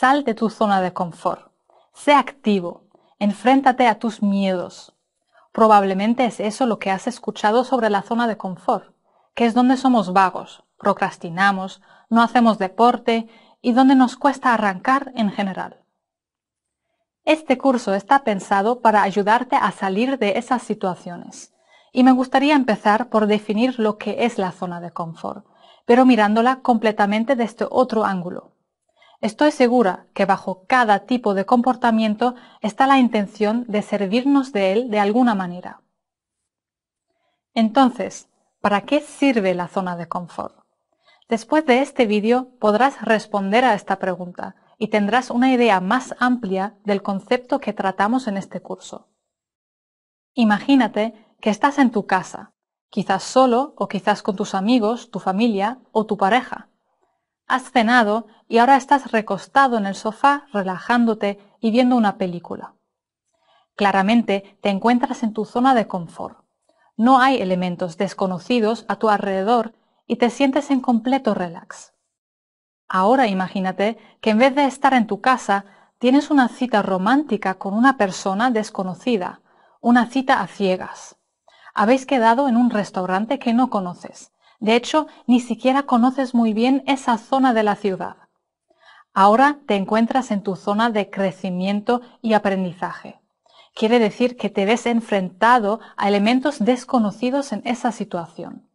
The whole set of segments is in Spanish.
Sal de tu zona de confort. Sé activo. Enfréntate a tus miedos. Probablemente es eso lo que has escuchado sobre la zona de confort, que es donde somos vagos, procrastinamos, no hacemos deporte y donde nos cuesta arrancar en general. Este curso está pensado para ayudarte a salir de esas situaciones. Y me gustaría empezar por definir lo que es la zona de confort, pero mirándola completamente desde otro ángulo. Estoy segura que bajo cada tipo de comportamiento está la intención de servirnos de él de alguna manera. Entonces, ¿para qué sirve la zona de confort? Después de este vídeo podrás responder a esta pregunta y tendrás una idea más amplia del concepto que tratamos en este curso. Imagínate que estás en tu casa, quizás solo o quizás con tus amigos, tu familia o tu pareja. Has cenado y ahora estás recostado en el sofá relajándote y viendo una película. Claramente te encuentras en tu zona de confort. No hay elementos desconocidos a tu alrededor y te sientes en completo relax. Ahora imagínate que en vez de estar en tu casa, tienes una cita romántica con una persona desconocida, una cita a ciegas. Habéis quedado en un restaurante que no conoces de hecho, ni siquiera conoces muy bien esa zona de la ciudad. Ahora te encuentras en tu zona de crecimiento y aprendizaje. Quiere decir que te ves enfrentado a elementos desconocidos en esa situación.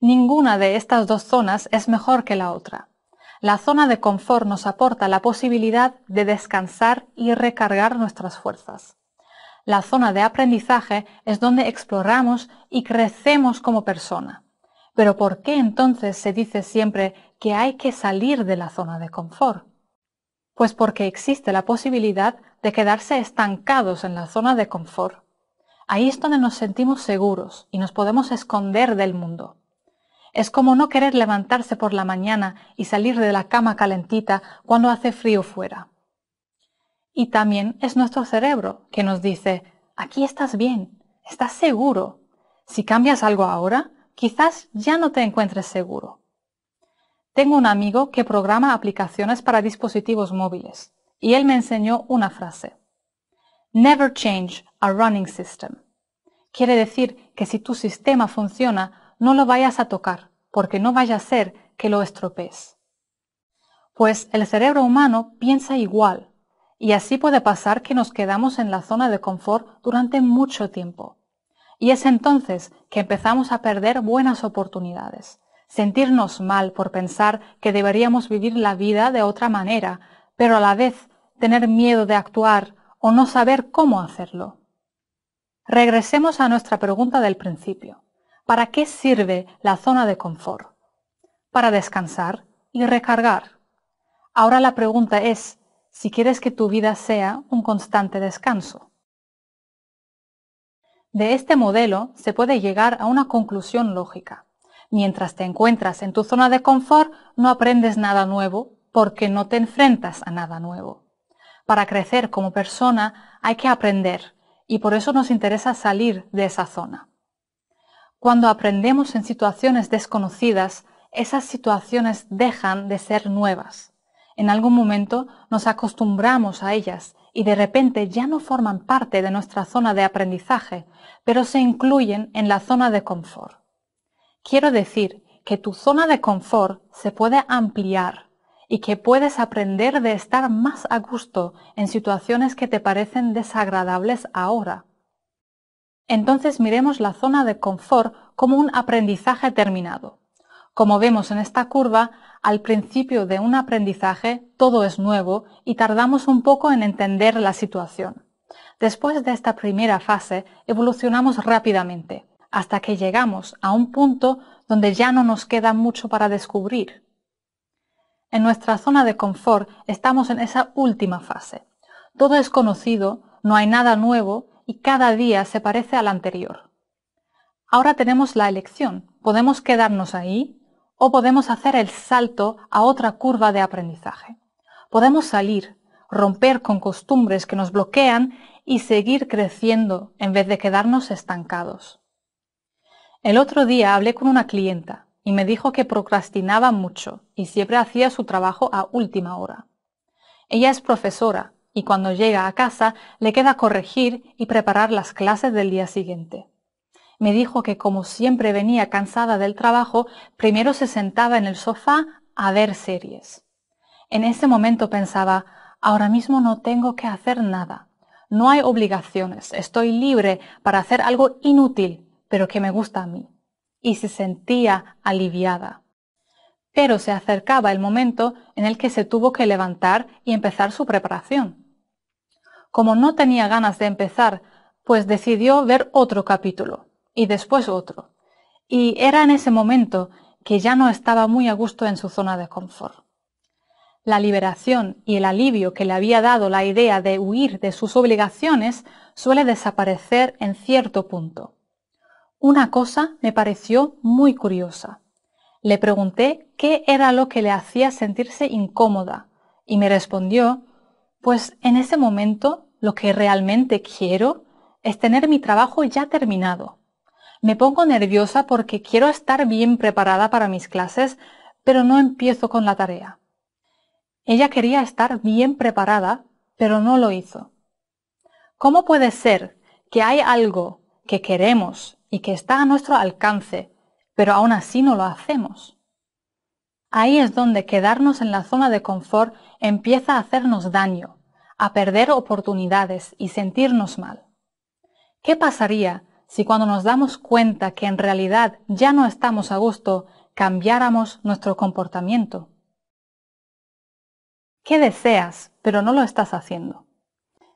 Ninguna de estas dos zonas es mejor que la otra. La zona de confort nos aporta la posibilidad de descansar y recargar nuestras fuerzas. La zona de aprendizaje es donde exploramos y crecemos como persona. Pero ¿por qué entonces se dice siempre que hay que salir de la zona de confort? Pues porque existe la posibilidad de quedarse estancados en la zona de confort. Ahí es donde nos sentimos seguros y nos podemos esconder del mundo. Es como no querer levantarse por la mañana y salir de la cama calentita cuando hace frío fuera. Y también es nuestro cerebro que nos dice, aquí estás bien, estás seguro. Si cambias algo ahora, quizás ya no te encuentres seguro. Tengo un amigo que programa aplicaciones para dispositivos móviles y él me enseñó una frase. Never change a running system. Quiere decir que si tu sistema funciona, no lo vayas a tocar, porque no vaya a ser que lo estropees. Pues el cerebro humano piensa igual, y así puede pasar que nos quedamos en la zona de confort durante mucho tiempo, y es entonces que empezamos a perder buenas oportunidades, sentirnos mal por pensar que deberíamos vivir la vida de otra manera, pero a la vez tener miedo de actuar o no saber cómo hacerlo. Regresemos a nuestra pregunta del principio. ¿Para qué sirve la zona de confort? Para descansar y recargar. Ahora la pregunta es si quieres que tu vida sea un constante descanso. De este modelo se puede llegar a una conclusión lógica. Mientras te encuentras en tu zona de confort, no aprendes nada nuevo porque no te enfrentas a nada nuevo. Para crecer como persona hay que aprender y por eso nos interesa salir de esa zona. Cuando aprendemos en situaciones desconocidas, esas situaciones dejan de ser nuevas. En algún momento nos acostumbramos a ellas y de repente ya no forman parte de nuestra zona de aprendizaje, pero se incluyen en la zona de confort. Quiero decir que tu zona de confort se puede ampliar y que puedes aprender de estar más a gusto en situaciones que te parecen desagradables ahora. Entonces miremos la zona de confort como un aprendizaje terminado. Como vemos en esta curva, al principio de un aprendizaje todo es nuevo y tardamos un poco en entender la situación. Después de esta primera fase, evolucionamos rápidamente, hasta que llegamos a un punto donde ya no nos queda mucho para descubrir. En nuestra zona de confort estamos en esa última fase. Todo es conocido, no hay nada nuevo y cada día se parece al anterior. Ahora tenemos la elección. Podemos quedarnos ahí o podemos hacer el salto a otra curva de aprendizaje. Podemos salir, romper con costumbres que nos bloquean y seguir creciendo en vez de quedarnos estancados. El otro día hablé con una clienta y me dijo que procrastinaba mucho y siempre hacía su trabajo a última hora. Ella es profesora y cuando llega a casa le queda corregir y preparar las clases del día siguiente me dijo que como siempre venía cansada del trabajo, primero se sentaba en el sofá a ver series. En ese momento pensaba, ahora mismo no tengo que hacer nada. No hay obligaciones, estoy libre para hacer algo inútil, pero que me gusta a mí. Y se sentía aliviada. Pero se acercaba el momento en el que se tuvo que levantar y empezar su preparación. Como no tenía ganas de empezar, pues decidió ver otro capítulo y después otro. Y era en ese momento que ya no estaba muy a gusto en su zona de confort. La liberación y el alivio que le había dado la idea de huir de sus obligaciones suele desaparecer en cierto punto. Una cosa me pareció muy curiosa. Le pregunté qué era lo que le hacía sentirse incómoda y me respondió, pues en ese momento lo que realmente quiero es tener mi trabajo ya terminado. Me pongo nerviosa porque quiero estar bien preparada para mis clases, pero no empiezo con la tarea. Ella quería estar bien preparada, pero no lo hizo. ¿Cómo puede ser que hay algo que queremos y que está a nuestro alcance, pero aún así no lo hacemos? Ahí es donde quedarnos en la zona de confort empieza a hacernos daño, a perder oportunidades y sentirnos mal. ¿Qué pasaría si cuando nos damos cuenta que en realidad ya no estamos a gusto, cambiáramos nuestro comportamiento? ¿Qué deseas pero no lo estás haciendo?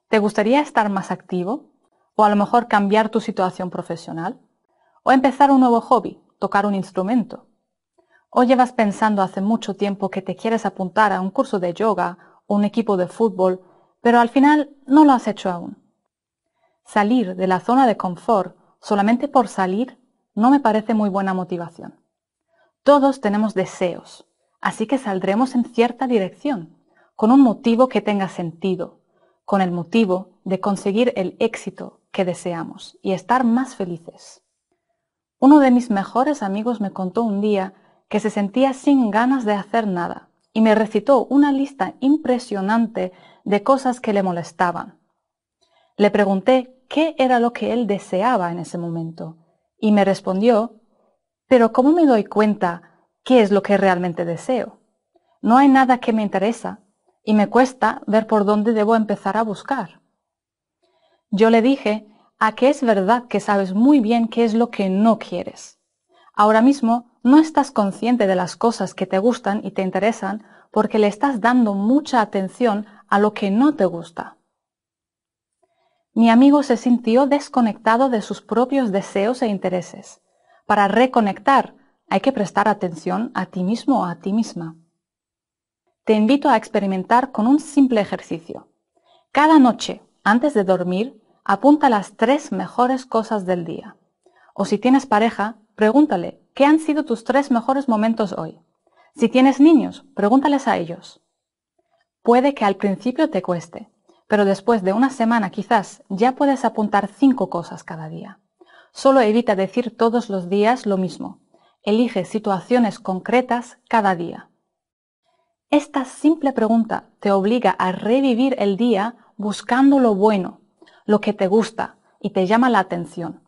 ¿Te gustaría estar más activo? ¿O a lo mejor cambiar tu situación profesional? ¿O empezar un nuevo hobby, tocar un instrumento? ¿O llevas pensando hace mucho tiempo que te quieres apuntar a un curso de yoga o un equipo de fútbol, pero al final no lo has hecho aún? Salir de la zona de confort solamente por salir no me parece muy buena motivación. Todos tenemos deseos, así que saldremos en cierta dirección, con un motivo que tenga sentido, con el motivo de conseguir el éxito que deseamos y estar más felices. Uno de mis mejores amigos me contó un día que se sentía sin ganas de hacer nada y me recitó una lista impresionante de cosas que le molestaban le pregunté qué era lo que él deseaba en ese momento y me respondió, pero ¿cómo me doy cuenta qué es lo que realmente deseo? No hay nada que me interesa y me cuesta ver por dónde debo empezar a buscar. Yo le dije, a que es verdad que sabes muy bien qué es lo que no quieres. Ahora mismo no estás consciente de las cosas que te gustan y te interesan porque le estás dando mucha atención a lo que no te gusta mi amigo se sintió desconectado de sus propios deseos e intereses. Para reconectar, hay que prestar atención a ti mismo o a ti misma. Te invito a experimentar con un simple ejercicio. Cada noche, antes de dormir, apunta las tres mejores cosas del día. O si tienes pareja, pregúntale, ¿qué han sido tus tres mejores momentos hoy? Si tienes niños, pregúntales a ellos. Puede que al principio te cueste, pero después de una semana quizás ya puedes apuntar cinco cosas cada día. Solo evita decir todos los días lo mismo. Elige situaciones concretas cada día. Esta simple pregunta te obliga a revivir el día buscando lo bueno, lo que te gusta y te llama la atención.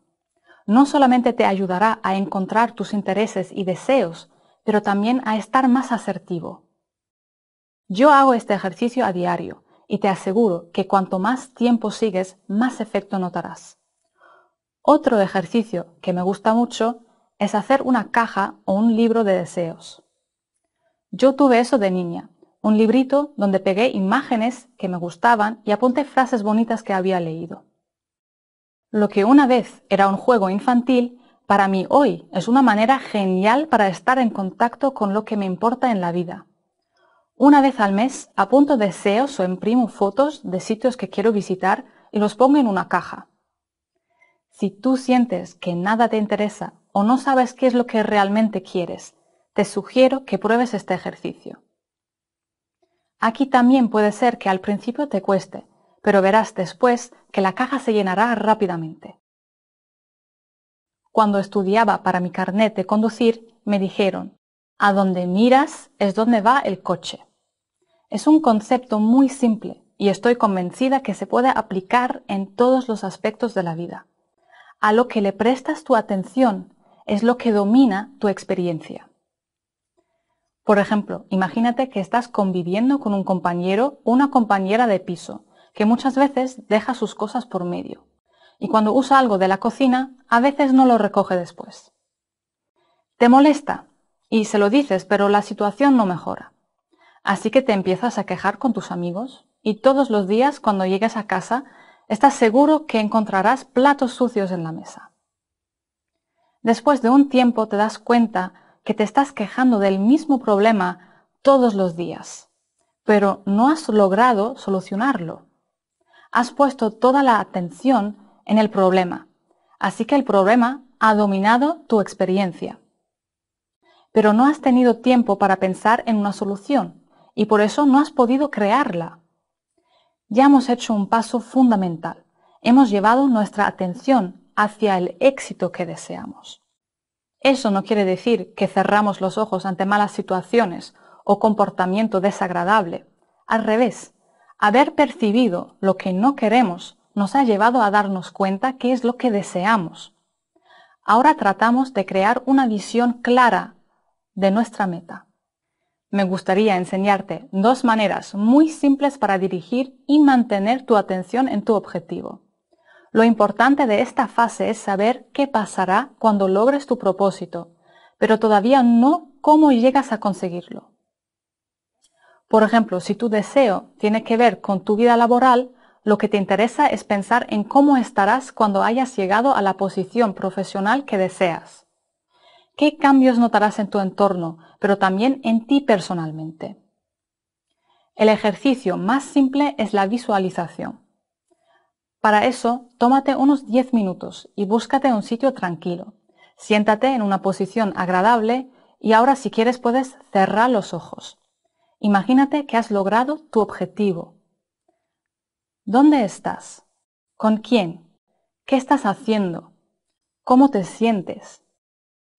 No solamente te ayudará a encontrar tus intereses y deseos, pero también a estar más asertivo. Yo hago este ejercicio a diario y te aseguro que cuanto más tiempo sigues, más efecto notarás. Otro ejercicio que me gusta mucho es hacer una caja o un libro de deseos. Yo tuve eso de niña, un librito donde pegué imágenes que me gustaban y apunté frases bonitas que había leído. Lo que una vez era un juego infantil, para mí hoy es una manera genial para estar en contacto con lo que me importa en la vida. Una vez al mes apunto deseos o imprimo fotos de sitios que quiero visitar y los pongo en una caja. Si tú sientes que nada te interesa o no sabes qué es lo que realmente quieres, te sugiero que pruebes este ejercicio. Aquí también puede ser que al principio te cueste, pero verás después que la caja se llenará rápidamente. Cuando estudiaba para mi carnet de conducir, me dijeron, a donde miras es donde va el coche. Es un concepto muy simple y estoy convencida que se puede aplicar en todos los aspectos de la vida. A lo que le prestas tu atención es lo que domina tu experiencia. Por ejemplo, imagínate que estás conviviendo con un compañero o una compañera de piso, que muchas veces deja sus cosas por medio, y cuando usa algo de la cocina, a veces no lo recoge después. Te molesta y se lo dices, pero la situación no mejora. Así que te empiezas a quejar con tus amigos y todos los días cuando llegues a casa estás seguro que encontrarás platos sucios en la mesa. Después de un tiempo te das cuenta que te estás quejando del mismo problema todos los días, pero no has logrado solucionarlo. Has puesto toda la atención en el problema, así que el problema ha dominado tu experiencia. Pero no has tenido tiempo para pensar en una solución y por eso no has podido crearla. Ya hemos hecho un paso fundamental. Hemos llevado nuestra atención hacia el éxito que deseamos. Eso no quiere decir que cerramos los ojos ante malas situaciones o comportamiento desagradable. Al revés, haber percibido lo que no queremos nos ha llevado a darnos cuenta que es lo que deseamos. Ahora tratamos de crear una visión clara de nuestra meta me gustaría enseñarte dos maneras muy simples para dirigir y mantener tu atención en tu objetivo. Lo importante de esta fase es saber qué pasará cuando logres tu propósito, pero todavía no cómo llegas a conseguirlo. Por ejemplo, si tu deseo tiene que ver con tu vida laboral, lo que te interesa es pensar en cómo estarás cuando hayas llegado a la posición profesional que deseas qué cambios notarás en tu entorno, pero también en ti personalmente. El ejercicio más simple es la visualización. Para eso, tómate unos 10 minutos y búscate un sitio tranquilo. Siéntate en una posición agradable y ahora si quieres puedes cerrar los ojos. Imagínate que has logrado tu objetivo. ¿Dónde estás? ¿Con quién? ¿Qué estás haciendo? ¿Cómo te sientes?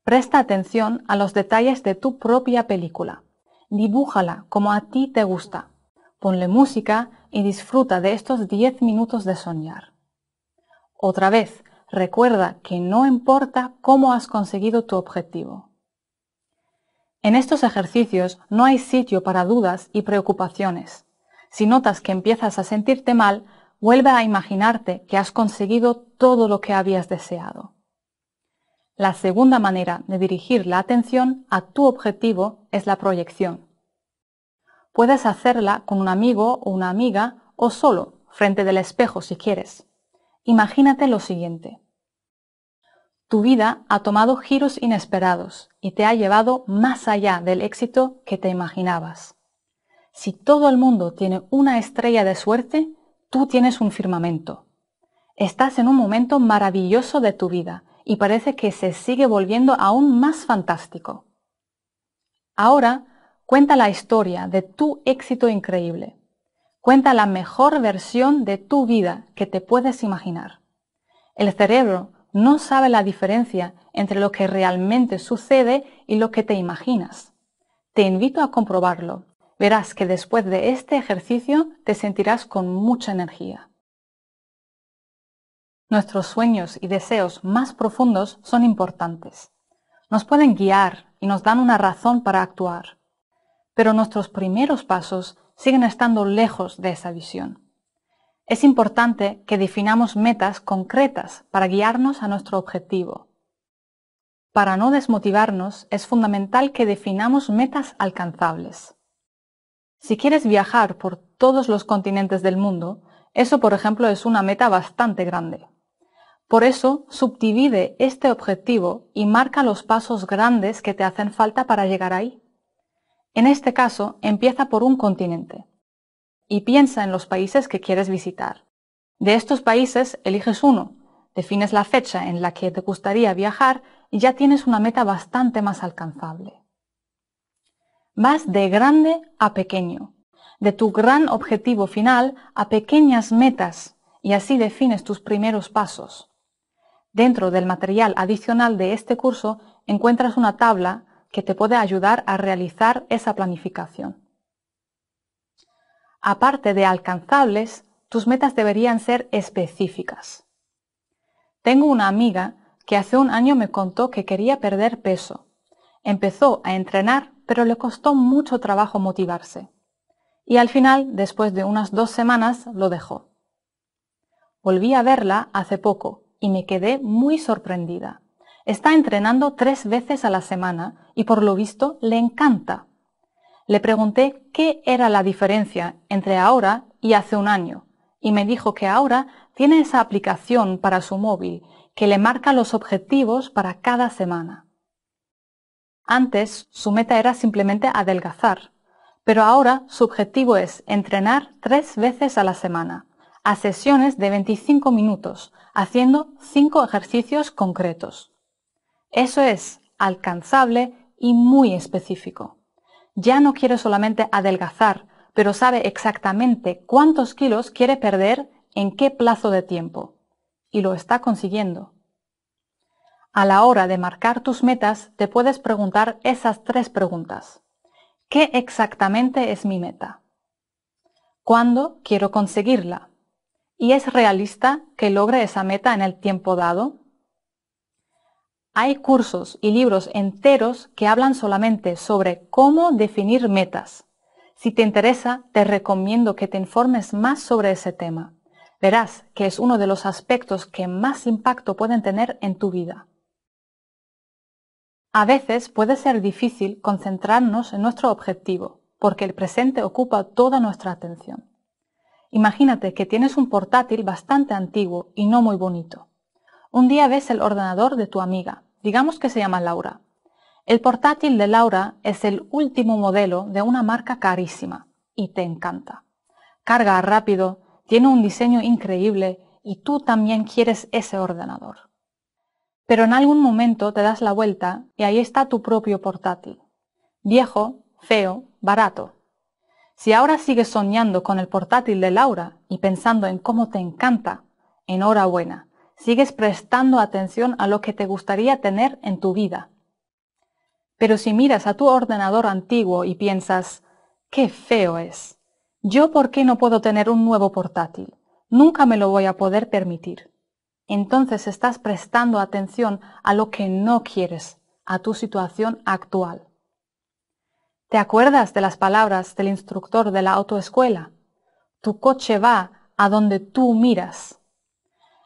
Presta atención a los detalles de tu propia película. Dibújala como a ti te gusta. Ponle música y disfruta de estos 10 minutos de soñar. Otra vez, recuerda que no importa cómo has conseguido tu objetivo. En estos ejercicios no hay sitio para dudas y preocupaciones. Si notas que empiezas a sentirte mal, vuelve a imaginarte que has conseguido todo lo que habías deseado. La segunda manera de dirigir la atención a tu objetivo es la proyección. Puedes hacerla con un amigo o una amiga o solo, frente del espejo si quieres. Imagínate lo siguiente. Tu vida ha tomado giros inesperados y te ha llevado más allá del éxito que te imaginabas. Si todo el mundo tiene una estrella de suerte, tú tienes un firmamento. Estás en un momento maravilloso de tu vida y parece que se sigue volviendo aún más fantástico. Ahora cuenta la historia de tu éxito increíble. Cuenta la mejor versión de tu vida que te puedes imaginar. El cerebro no sabe la diferencia entre lo que realmente sucede y lo que te imaginas. Te invito a comprobarlo. Verás que después de este ejercicio te sentirás con mucha energía. Nuestros sueños y deseos más profundos son importantes. Nos pueden guiar y nos dan una razón para actuar. Pero nuestros primeros pasos siguen estando lejos de esa visión. Es importante que definamos metas concretas para guiarnos a nuestro objetivo. Para no desmotivarnos, es fundamental que definamos metas alcanzables. Si quieres viajar por todos los continentes del mundo, eso por ejemplo es una meta bastante grande. Por eso, subdivide este objetivo y marca los pasos grandes que te hacen falta para llegar ahí. En este caso, empieza por un continente y piensa en los países que quieres visitar. De estos países, eliges uno, defines la fecha en la que te gustaría viajar y ya tienes una meta bastante más alcanzable. Vas de grande a pequeño, de tu gran objetivo final a pequeñas metas y así defines tus primeros pasos. Dentro del material adicional de este curso encuentras una tabla que te puede ayudar a realizar esa planificación. Aparte de alcanzables, tus metas deberían ser específicas. Tengo una amiga que hace un año me contó que quería perder peso. Empezó a entrenar, pero le costó mucho trabajo motivarse. Y al final, después de unas dos semanas, lo dejó. Volví a verla hace poco y me quedé muy sorprendida. Está entrenando tres veces a la semana y por lo visto le encanta. Le pregunté qué era la diferencia entre ahora y hace un año y me dijo que ahora tiene esa aplicación para su móvil que le marca los objetivos para cada semana. Antes su meta era simplemente adelgazar, pero ahora su objetivo es entrenar tres veces a la semana, a sesiones de 25 minutos, haciendo cinco ejercicios concretos. Eso es alcanzable y muy específico. Ya no quiere solamente adelgazar, pero sabe exactamente cuántos kilos quiere perder en qué plazo de tiempo. Y lo está consiguiendo. A la hora de marcar tus metas, te puedes preguntar esas tres preguntas. ¿Qué exactamente es mi meta? ¿Cuándo quiero conseguirla? y es realista que logre esa meta en el tiempo dado? Hay cursos y libros enteros que hablan solamente sobre cómo definir metas. Si te interesa, te recomiendo que te informes más sobre ese tema. Verás que es uno de los aspectos que más impacto pueden tener en tu vida. A veces puede ser difícil concentrarnos en nuestro objetivo, porque el presente ocupa toda nuestra atención. Imagínate que tienes un portátil bastante antiguo y no muy bonito. Un día ves el ordenador de tu amiga, digamos que se llama Laura. El portátil de Laura es el último modelo de una marca carísima y te encanta. Carga rápido, tiene un diseño increíble y tú también quieres ese ordenador. Pero en algún momento te das la vuelta y ahí está tu propio portátil. Viejo, feo, barato, si ahora sigues soñando con el portátil de Laura y pensando en cómo te encanta, enhorabuena, sigues prestando atención a lo que te gustaría tener en tu vida. Pero si miras a tu ordenador antiguo y piensas, qué feo es, yo por qué no puedo tener un nuevo portátil, nunca me lo voy a poder permitir. Entonces estás prestando atención a lo que no quieres, a tu situación actual. ¿Te acuerdas de las palabras del instructor de la autoescuela? Tu coche va a donde tú miras.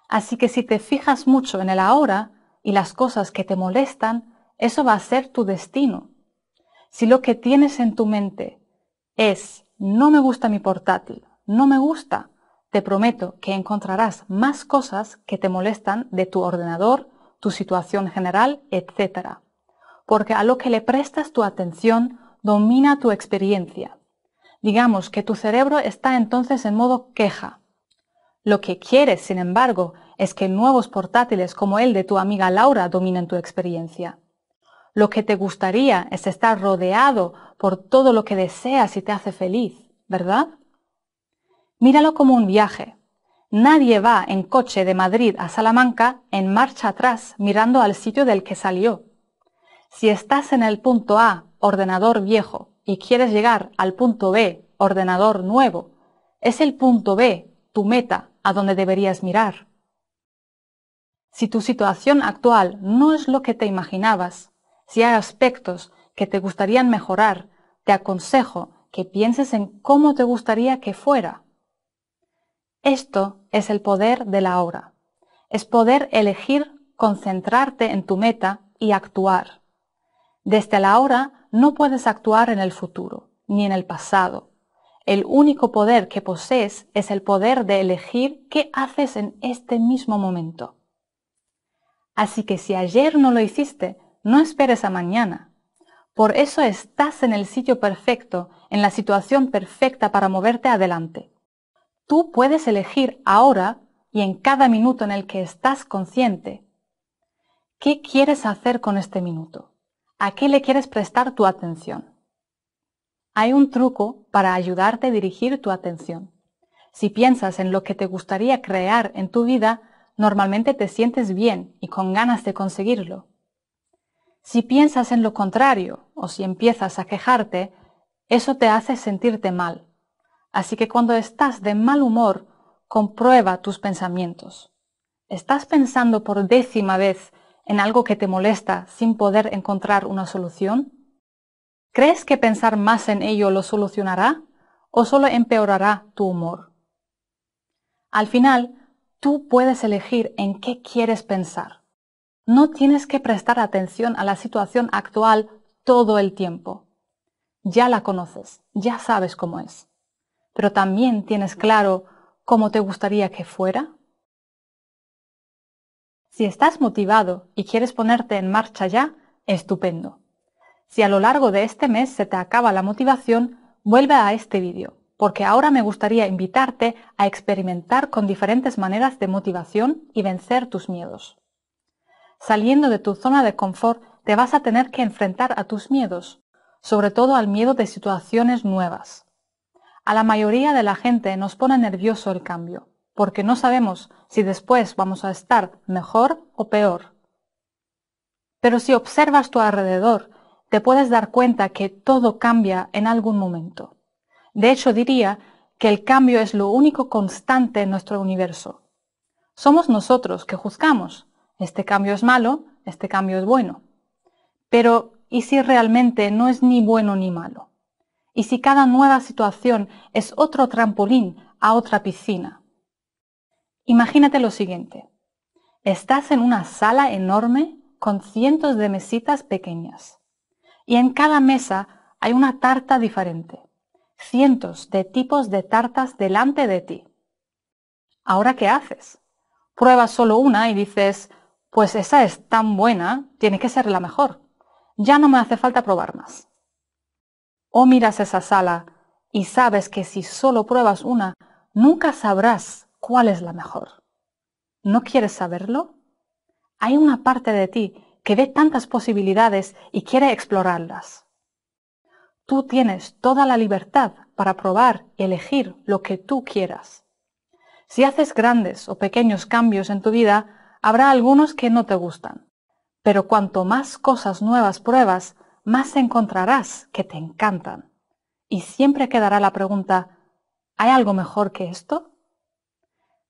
Así que si te fijas mucho en el ahora y las cosas que te molestan, eso va a ser tu destino. Si lo que tienes en tu mente es no me gusta mi portátil, no me gusta, te prometo que encontrarás más cosas que te molestan de tu ordenador, tu situación general, etc. Porque a lo que le prestas tu atención domina tu experiencia. Digamos que tu cerebro está entonces en modo queja. Lo que quieres, sin embargo, es que nuevos portátiles como el de tu amiga Laura dominen tu experiencia. Lo que te gustaría es estar rodeado por todo lo que deseas y te hace feliz, ¿verdad? Míralo como un viaje. Nadie va en coche de Madrid a Salamanca en marcha atrás mirando al sitio del que salió. Si estás en el punto A ordenador viejo y quieres llegar al punto B, ordenador nuevo, es el punto B, tu meta, a donde deberías mirar. Si tu situación actual no es lo que te imaginabas, si hay aspectos que te gustarían mejorar, te aconsejo que pienses en cómo te gustaría que fuera. Esto es el poder de la hora, Es poder elegir concentrarte en tu meta y actuar. Desde la hora no puedes actuar en el futuro ni en el pasado. El único poder que posees es el poder de elegir qué haces en este mismo momento. Así que si ayer no lo hiciste, no esperes a mañana. Por eso estás en el sitio perfecto, en la situación perfecta para moverte adelante. Tú puedes elegir ahora y en cada minuto en el que estás consciente. ¿Qué quieres hacer con este minuto? ¿A qué le quieres prestar tu atención? Hay un truco para ayudarte a dirigir tu atención. Si piensas en lo que te gustaría crear en tu vida, normalmente te sientes bien y con ganas de conseguirlo. Si piensas en lo contrario o si empiezas a quejarte, eso te hace sentirte mal. Así que cuando estás de mal humor, comprueba tus pensamientos. ¿Estás pensando por décima vez en algo que te molesta sin poder encontrar una solución? ¿Crees que pensar más en ello lo solucionará o solo empeorará tu humor? Al final, tú puedes elegir en qué quieres pensar. No tienes que prestar atención a la situación actual todo el tiempo. Ya la conoces, ya sabes cómo es. Pero también tienes claro cómo te gustaría que fuera. Si estás motivado y quieres ponerte en marcha ya, estupendo. Si a lo largo de este mes se te acaba la motivación, vuelve a este vídeo, porque ahora me gustaría invitarte a experimentar con diferentes maneras de motivación y vencer tus miedos. Saliendo de tu zona de confort, te vas a tener que enfrentar a tus miedos, sobre todo al miedo de situaciones nuevas. A la mayoría de la gente nos pone nervioso el cambio, porque no sabemos si después vamos a estar mejor o peor. Pero si observas tu alrededor, te puedes dar cuenta que todo cambia en algún momento. De hecho, diría que el cambio es lo único constante en nuestro universo. Somos nosotros que juzgamos. Este cambio es malo, este cambio es bueno. Pero, ¿y si realmente no es ni bueno ni malo? ¿Y si cada nueva situación es otro trampolín a otra piscina? Imagínate lo siguiente. Estás en una sala enorme con cientos de mesitas pequeñas. Y en cada mesa hay una tarta diferente. Cientos de tipos de tartas delante de ti. ¿Ahora qué haces? Pruebas solo una y dices, pues esa es tan buena, tiene que ser la mejor. Ya no me hace falta probar más. O miras esa sala y sabes que si solo pruebas una, nunca sabrás cuál es la mejor. ¿No quieres saberlo? Hay una parte de ti que ve tantas posibilidades y quiere explorarlas. Tú tienes toda la libertad para probar y elegir lo que tú quieras. Si haces grandes o pequeños cambios en tu vida, habrá algunos que no te gustan. Pero cuanto más cosas nuevas pruebas, más encontrarás que te encantan. Y siempre quedará la pregunta, ¿hay algo mejor que esto?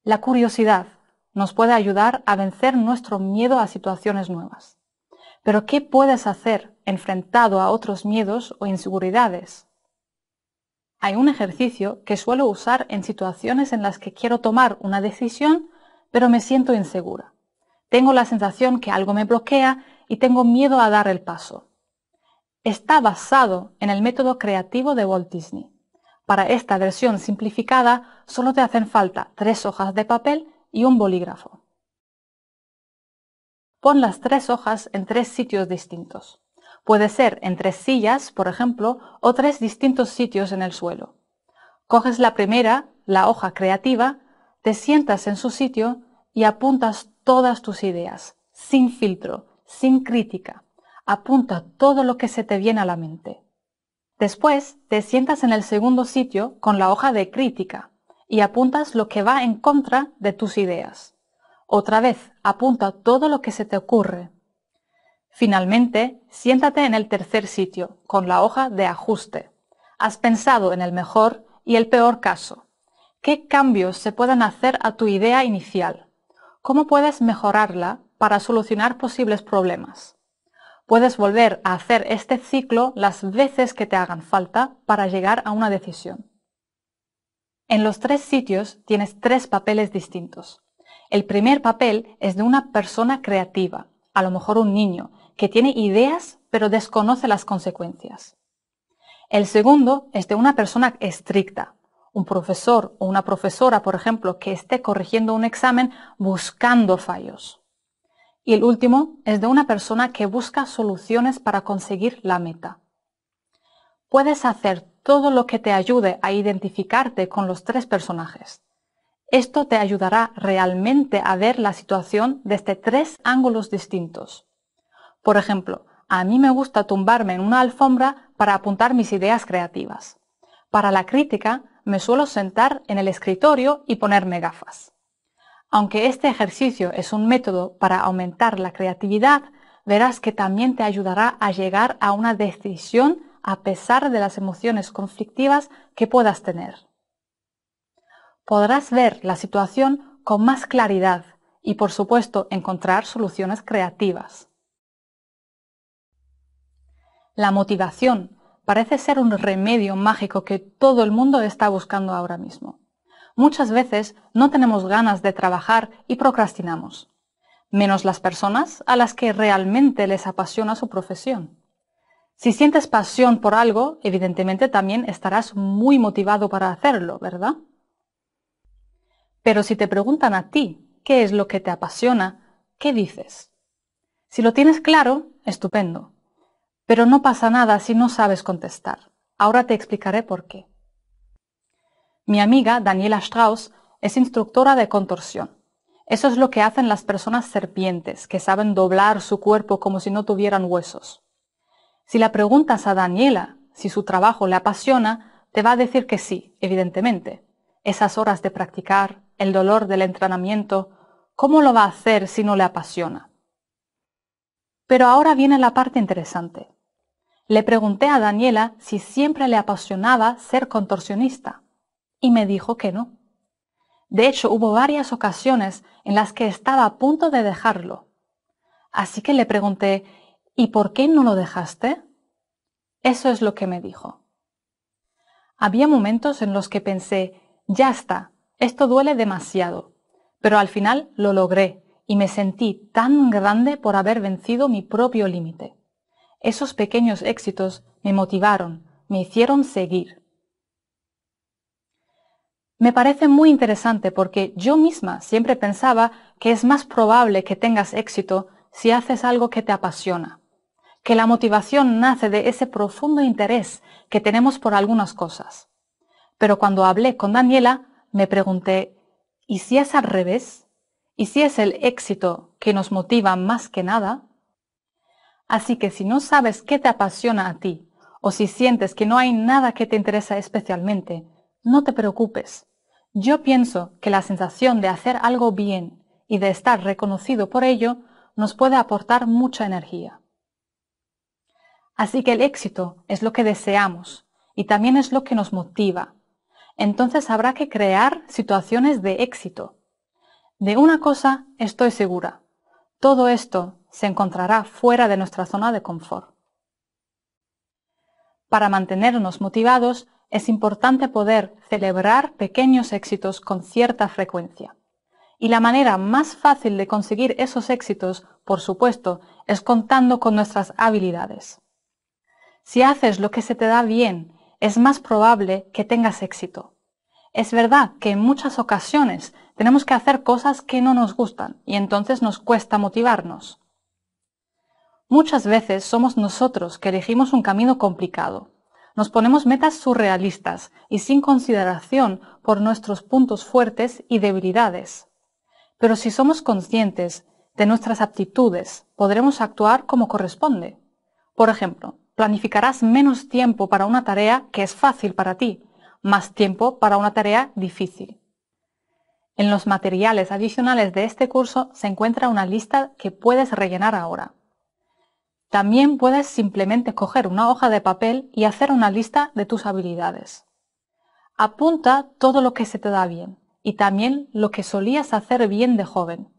La curiosidad nos puede ayudar a vencer nuestro miedo a situaciones nuevas. Pero ¿qué puedes hacer enfrentado a otros miedos o inseguridades? Hay un ejercicio que suelo usar en situaciones en las que quiero tomar una decisión, pero me siento insegura. Tengo la sensación que algo me bloquea y tengo miedo a dar el paso. Está basado en el método creativo de Walt Disney. Para esta versión simplificada solo te hacen falta tres hojas de papel y un bolígrafo. Pon las tres hojas en tres sitios distintos. Puede ser en tres sillas, por ejemplo, o tres distintos sitios en el suelo. Coges la primera, la hoja creativa, te sientas en su sitio y apuntas todas tus ideas, sin filtro, sin crítica. Apunta todo lo que se te viene a la mente. Después, te sientas en el segundo sitio con la hoja de crítica y apuntas lo que va en contra de tus ideas. Otra vez, apunta todo lo que se te ocurre. Finalmente, siéntate en el tercer sitio, con la hoja de ajuste. Has pensado en el mejor y el peor caso. ¿Qué cambios se pueden hacer a tu idea inicial? ¿Cómo puedes mejorarla para solucionar posibles problemas? Puedes volver a hacer este ciclo las veces que te hagan falta para llegar a una decisión. En los tres sitios tienes tres papeles distintos. El primer papel es de una persona creativa, a lo mejor un niño, que tiene ideas pero desconoce las consecuencias. El segundo es de una persona estricta, un profesor o una profesora, por ejemplo, que esté corrigiendo un examen buscando fallos. Y el último es de una persona que busca soluciones para conseguir la meta. Puedes hacer todo lo que te ayude a identificarte con los tres personajes. Esto te ayudará realmente a ver la situación desde tres ángulos distintos. Por ejemplo, a mí me gusta tumbarme en una alfombra para apuntar mis ideas creativas. Para la crítica, me suelo sentar en el escritorio y ponerme gafas. Aunque este ejercicio es un método para aumentar la creatividad, verás que también te ayudará a llegar a una decisión a pesar de las emociones conflictivas que puedas tener. Podrás ver la situación con más claridad y, por supuesto, encontrar soluciones creativas. La motivación parece ser un remedio mágico que todo el mundo está buscando ahora mismo muchas veces no tenemos ganas de trabajar y procrastinamos, menos las personas a las que realmente les apasiona su profesión. Si sientes pasión por algo, evidentemente también estarás muy motivado para hacerlo, ¿verdad? Pero si te preguntan a ti qué es lo que te apasiona, ¿qué dices? Si lo tienes claro, estupendo. Pero no pasa nada si no sabes contestar. Ahora te explicaré por qué. Mi amiga Daniela Strauss es instructora de contorsión. Eso es lo que hacen las personas serpientes, que saben doblar su cuerpo como si no tuvieran huesos. Si la preguntas a Daniela si su trabajo le apasiona, te va a decir que sí, evidentemente. Esas horas de practicar, el dolor del entrenamiento, ¿cómo lo va a hacer si no le apasiona? Pero ahora viene la parte interesante. Le pregunté a Daniela si siempre le apasionaba ser contorsionista y me dijo que no. De hecho, hubo varias ocasiones en las que estaba a punto de dejarlo. Así que le pregunté, ¿y por qué no lo dejaste? Eso es lo que me dijo. Había momentos en los que pensé, ya está, esto duele demasiado, pero al final lo logré y me sentí tan grande por haber vencido mi propio límite. Esos pequeños éxitos me motivaron, me hicieron seguir me parece muy interesante porque yo misma siempre pensaba que es más probable que tengas éxito si haces algo que te apasiona, que la motivación nace de ese profundo interés que tenemos por algunas cosas. Pero cuando hablé con Daniela, me pregunté, ¿y si es al revés? ¿Y si es el éxito que nos motiva más que nada? Así que si no sabes qué te apasiona a ti, o si sientes que no hay nada que te interesa especialmente, no te preocupes. Yo pienso que la sensación de hacer algo bien y de estar reconocido por ello nos puede aportar mucha energía. Así que el éxito es lo que deseamos y también es lo que nos motiva. Entonces habrá que crear situaciones de éxito. De una cosa estoy segura. Todo esto se encontrará fuera de nuestra zona de confort. Para mantenernos motivados, es importante poder celebrar pequeños éxitos con cierta frecuencia. Y la manera más fácil de conseguir esos éxitos, por supuesto, es contando con nuestras habilidades. Si haces lo que se te da bien, es más probable que tengas éxito. Es verdad que en muchas ocasiones tenemos que hacer cosas que no nos gustan y entonces nos cuesta motivarnos. Muchas veces somos nosotros que elegimos un camino complicado nos ponemos metas surrealistas y sin consideración por nuestros puntos fuertes y debilidades. Pero si somos conscientes de nuestras aptitudes, podremos actuar como corresponde. Por ejemplo, planificarás menos tiempo para una tarea que es fácil para ti, más tiempo para una tarea difícil. En los materiales adicionales de este curso se encuentra una lista que puedes rellenar ahora. También puedes simplemente coger una hoja de papel y hacer una lista de tus habilidades. Apunta todo lo que se te da bien y también lo que solías hacer bien de joven.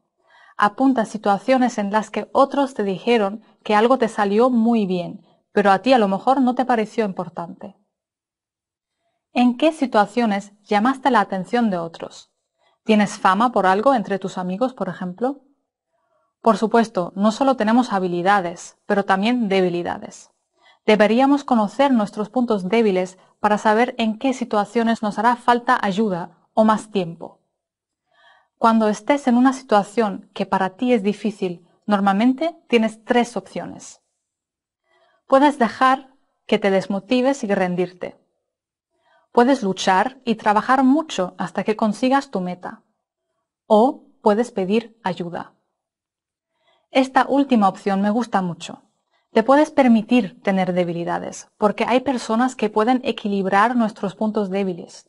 Apunta situaciones en las que otros te dijeron que algo te salió muy bien, pero a ti a lo mejor no te pareció importante. ¿En qué situaciones llamaste la atención de otros? ¿Tienes fama por algo entre tus amigos, por ejemplo? Por supuesto, no solo tenemos habilidades, pero también debilidades. Deberíamos conocer nuestros puntos débiles para saber en qué situaciones nos hará falta ayuda o más tiempo. Cuando estés en una situación que para ti es difícil, normalmente tienes tres opciones. Puedes dejar que te desmotives y rendirte. Puedes luchar y trabajar mucho hasta que consigas tu meta. O puedes pedir ayuda. Esta última opción me gusta mucho. Te puedes permitir tener debilidades, porque hay personas que pueden equilibrar nuestros puntos débiles.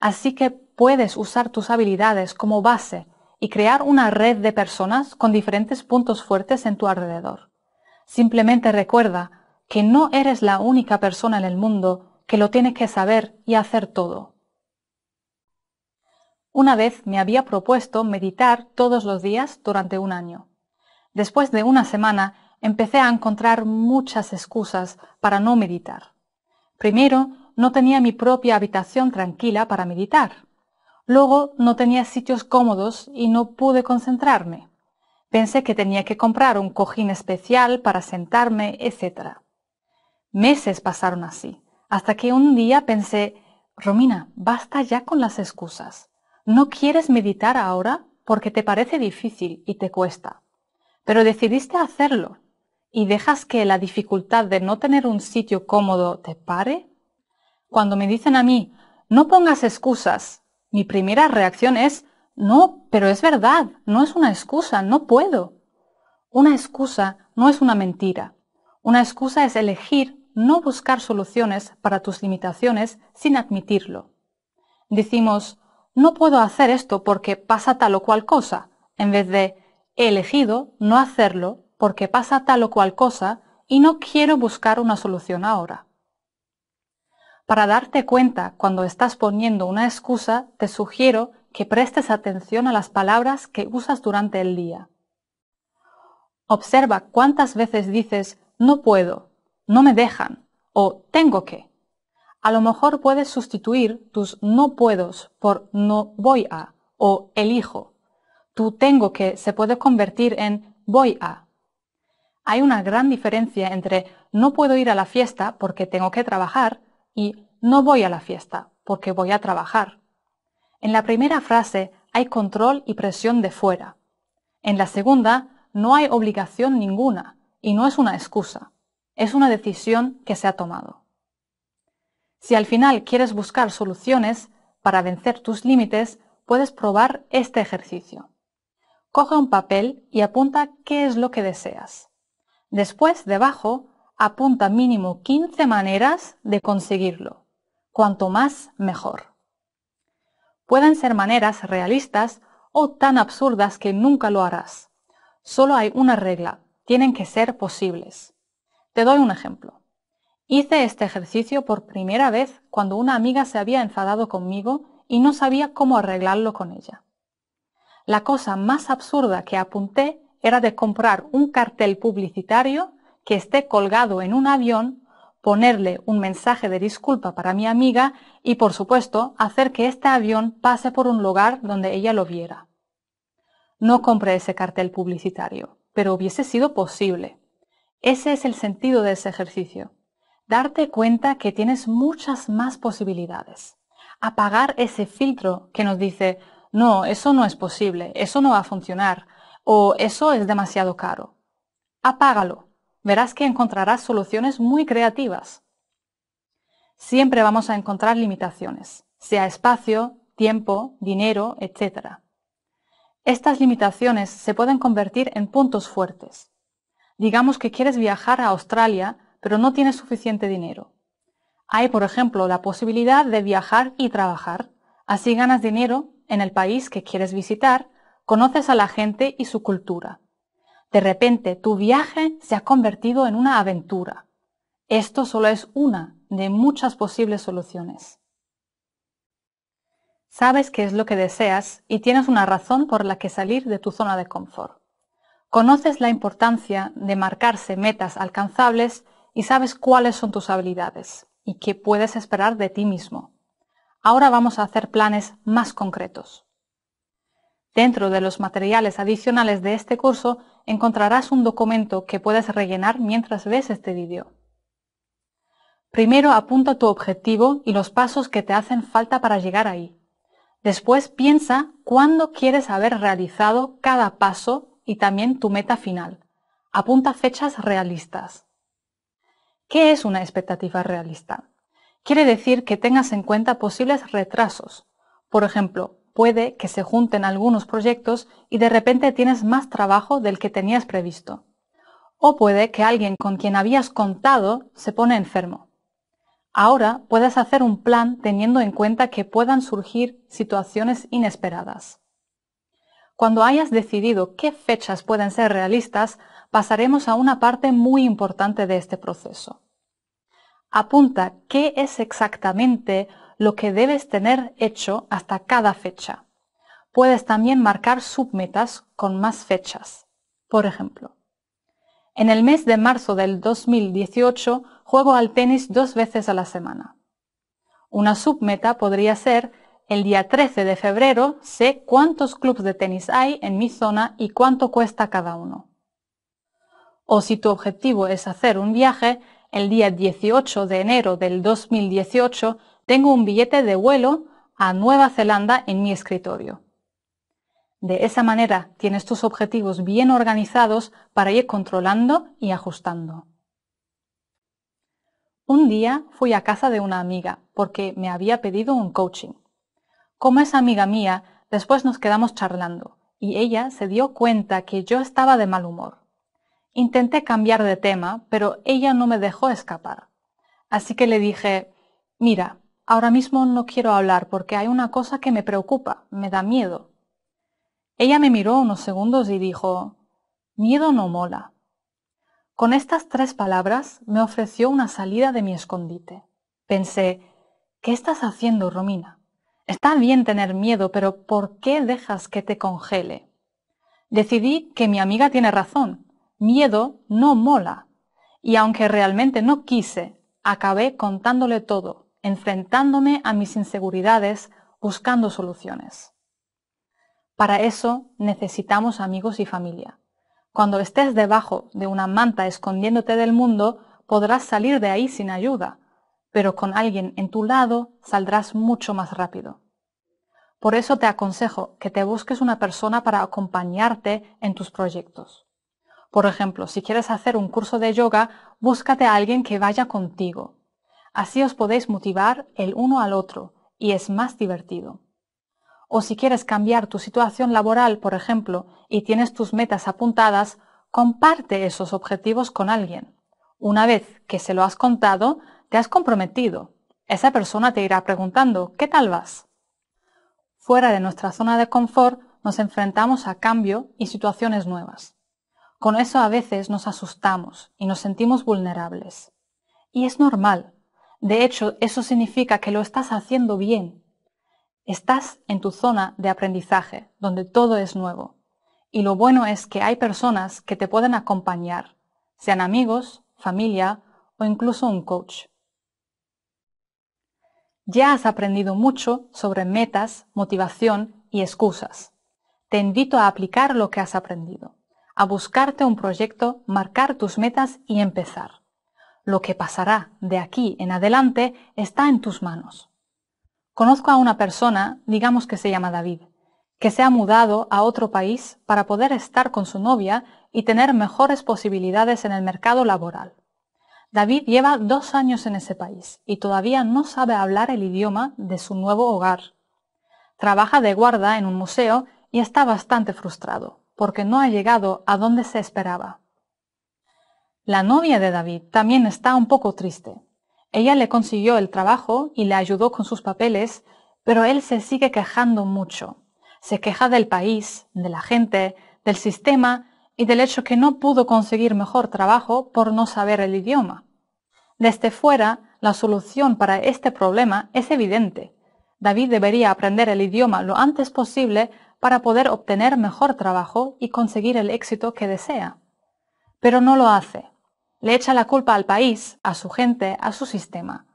Así que puedes usar tus habilidades como base y crear una red de personas con diferentes puntos fuertes en tu alrededor. Simplemente recuerda que no eres la única persona en el mundo que lo tiene que saber y hacer todo. Una vez me había propuesto meditar todos los días durante un año. Después de una semana, empecé a encontrar muchas excusas para no meditar. Primero, no tenía mi propia habitación tranquila para meditar. Luego, no tenía sitios cómodos y no pude concentrarme. Pensé que tenía que comprar un cojín especial para sentarme, etc. Meses pasaron así, hasta que un día pensé, Romina, basta ya con las excusas. ¿No quieres meditar ahora porque te parece difícil y te cuesta? pero decidiste hacerlo y dejas que la dificultad de no tener un sitio cómodo te pare? Cuando me dicen a mí, no pongas excusas, mi primera reacción es, no, pero es verdad, no es una excusa, no puedo. Una excusa no es una mentira. Una excusa es elegir no buscar soluciones para tus limitaciones sin admitirlo. Decimos, no puedo hacer esto porque pasa tal o cual cosa, en vez de, He elegido no hacerlo porque pasa tal o cual cosa y no quiero buscar una solución ahora. Para darte cuenta cuando estás poniendo una excusa, te sugiero que prestes atención a las palabras que usas durante el día. Observa cuántas veces dices no puedo, no me dejan o tengo que. A lo mejor puedes sustituir tus no puedo por no voy a o elijo tu tengo que se puede convertir en voy a. Hay una gran diferencia entre no puedo ir a la fiesta porque tengo que trabajar y no voy a la fiesta porque voy a trabajar. En la primera frase hay control y presión de fuera. En la segunda no hay obligación ninguna y no es una excusa. Es una decisión que se ha tomado. Si al final quieres buscar soluciones para vencer tus límites, puedes probar este ejercicio. Coge un papel y apunta qué es lo que deseas. Después, debajo, apunta mínimo 15 maneras de conseguirlo. Cuanto más, mejor. Pueden ser maneras realistas o tan absurdas que nunca lo harás. Solo hay una regla, tienen que ser posibles. Te doy un ejemplo. Hice este ejercicio por primera vez cuando una amiga se había enfadado conmigo y no sabía cómo arreglarlo con ella. La cosa más absurda que apunté era de comprar un cartel publicitario que esté colgado en un avión, ponerle un mensaje de disculpa para mi amiga y, por supuesto, hacer que este avión pase por un lugar donde ella lo viera. No compré ese cartel publicitario, pero hubiese sido posible. Ese es el sentido de ese ejercicio. Darte cuenta que tienes muchas más posibilidades. Apagar ese filtro que nos dice, no, eso no es posible, eso no va a funcionar o eso es demasiado caro. Apágalo. Verás que encontrarás soluciones muy creativas. Siempre vamos a encontrar limitaciones, sea espacio, tiempo, dinero, etc. Estas limitaciones se pueden convertir en puntos fuertes. Digamos que quieres viajar a Australia, pero no tienes suficiente dinero. Hay, por ejemplo, la posibilidad de viajar y trabajar, así ganas dinero en el país que quieres visitar, conoces a la gente y su cultura. De repente tu viaje se ha convertido en una aventura. Esto solo es una de muchas posibles soluciones. Sabes qué es lo que deseas y tienes una razón por la que salir de tu zona de confort. Conoces la importancia de marcarse metas alcanzables y sabes cuáles son tus habilidades y qué puedes esperar de ti mismo. Ahora vamos a hacer planes más concretos. Dentro de los materiales adicionales de este curso encontrarás un documento que puedes rellenar mientras ves este vídeo. Primero apunta tu objetivo y los pasos que te hacen falta para llegar ahí. Después piensa cuándo quieres haber realizado cada paso y también tu meta final. Apunta fechas realistas. ¿Qué es una expectativa realista? quiere decir que tengas en cuenta posibles retrasos. Por ejemplo, puede que se junten algunos proyectos y de repente tienes más trabajo del que tenías previsto. O puede que alguien con quien habías contado se pone enfermo. Ahora puedes hacer un plan teniendo en cuenta que puedan surgir situaciones inesperadas. Cuando hayas decidido qué fechas pueden ser realistas, pasaremos a una parte muy importante de este proceso apunta qué es exactamente lo que debes tener hecho hasta cada fecha. Puedes también marcar submetas con más fechas. Por ejemplo, en el mes de marzo del 2018 juego al tenis dos veces a la semana. Una submeta podría ser el día 13 de febrero sé cuántos clubes de tenis hay en mi zona y cuánto cuesta cada uno. O si tu objetivo es hacer un viaje, el día 18 de enero del 2018, tengo un billete de vuelo a Nueva Zelanda en mi escritorio. De esa manera tienes tus objetivos bien organizados para ir controlando y ajustando. Un día fui a casa de una amiga porque me había pedido un coaching. Como es amiga mía, después nos quedamos charlando y ella se dio cuenta que yo estaba de mal humor. Intenté cambiar de tema, pero ella no me dejó escapar. Así que le dije, mira, ahora mismo no quiero hablar porque hay una cosa que me preocupa, me da miedo. Ella me miró unos segundos y dijo, miedo no mola. Con estas tres palabras me ofreció una salida de mi escondite. Pensé, ¿qué estás haciendo, Romina? Está bien tener miedo, pero ¿por qué dejas que te congele? Decidí que mi amiga tiene razón Miedo no mola. Y aunque realmente no quise, acabé contándole todo, enfrentándome a mis inseguridades, buscando soluciones. Para eso necesitamos amigos y familia. Cuando estés debajo de una manta escondiéndote del mundo, podrás salir de ahí sin ayuda, pero con alguien en tu lado saldrás mucho más rápido. Por eso te aconsejo que te busques una persona para acompañarte en tus proyectos. Por ejemplo, si quieres hacer un curso de yoga, búscate a alguien que vaya contigo. Así os podéis motivar el uno al otro y es más divertido. O si quieres cambiar tu situación laboral, por ejemplo, y tienes tus metas apuntadas, comparte esos objetivos con alguien. Una vez que se lo has contado, te has comprometido. Esa persona te irá preguntando, ¿qué tal vas? Fuera de nuestra zona de confort, nos enfrentamos a cambio y situaciones nuevas. Con eso a veces nos asustamos y nos sentimos vulnerables. Y es normal. De hecho, eso significa que lo estás haciendo bien. Estás en tu zona de aprendizaje, donde todo es nuevo. Y lo bueno es que hay personas que te pueden acompañar, sean amigos, familia o incluso un coach. Ya has aprendido mucho sobre metas, motivación y excusas. Te invito a aplicar lo que has aprendido a buscarte un proyecto, marcar tus metas y empezar. Lo que pasará de aquí en adelante está en tus manos. Conozco a una persona, digamos que se llama David, que se ha mudado a otro país para poder estar con su novia y tener mejores posibilidades en el mercado laboral. David lleva dos años en ese país y todavía no sabe hablar el idioma de su nuevo hogar. Trabaja de guarda en un museo y está bastante frustrado porque no ha llegado a donde se esperaba. La novia de David también está un poco triste. Ella le consiguió el trabajo y le ayudó con sus papeles, pero él se sigue quejando mucho. Se queja del país, de la gente, del sistema y del hecho que no pudo conseguir mejor trabajo por no saber el idioma. Desde fuera, la solución para este problema es evidente. David debería aprender el idioma lo antes posible para poder obtener mejor trabajo y conseguir el éxito que desea. Pero no lo hace. Le echa la culpa al país, a su gente, a su sistema.